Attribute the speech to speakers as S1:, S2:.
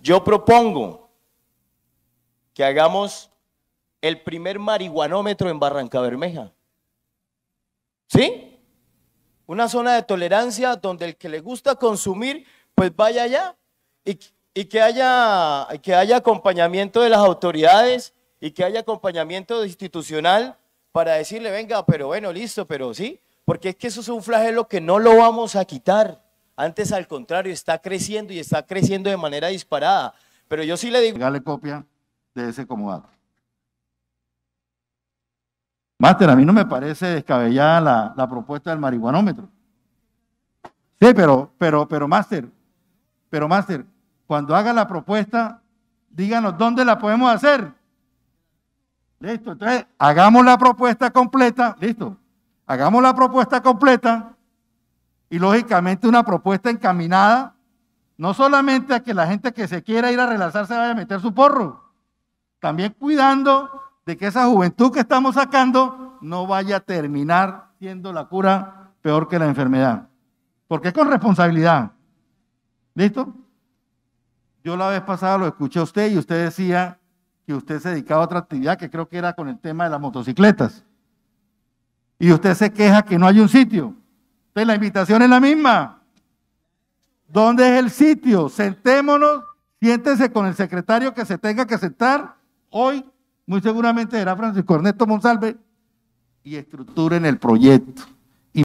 S1: Yo propongo que hagamos el primer marihuanómetro en Barranca Bermeja. ¿Sí? Una zona de tolerancia donde el que le gusta consumir, pues vaya allá y, que, haya, que haya acompañamiento de las autoridades y que haya acompañamiento institucional para decirle, venga, pero bueno, listo, pero sí, porque es que eso es un flagelo que no lo vamos a quitar. Antes, al contrario, está creciendo y está creciendo de manera disparada. Pero yo sí le digo... Dale copia
S2: de ese comodato.
S3: Máster, a mí no me parece descabellada la, la propuesta del marihuanómetro. Sí, pero, pero, pero, Máster, pero, Máster, cuando haga la propuesta, díganos dónde la podemos hacer. Listo, entonces hagamos la propuesta completa, listo. Hagamos la propuesta completa y lógicamente una propuesta encaminada no solamente a que la gente que se quiera ir a relazar se vaya a meter su porro, también cuidando de que esa juventud que estamos sacando no vaya a terminar siendo la cura peor que la enfermedad. Porque es con responsabilidad. ¿Listo? Yo la vez pasada lo escuché a usted y usted decía que usted se dedicaba a otra actividad que creo que era con el tema de las motocicletas. Y usted se queja que no hay un sitio. Entonces la invitación es la misma. ¿Dónde es el sitio? Sentémonos, siéntese con el secretario que se tenga que sentar. Hoy muy seguramente será Francisco Ernesto Monsalve y estructuren el proyecto.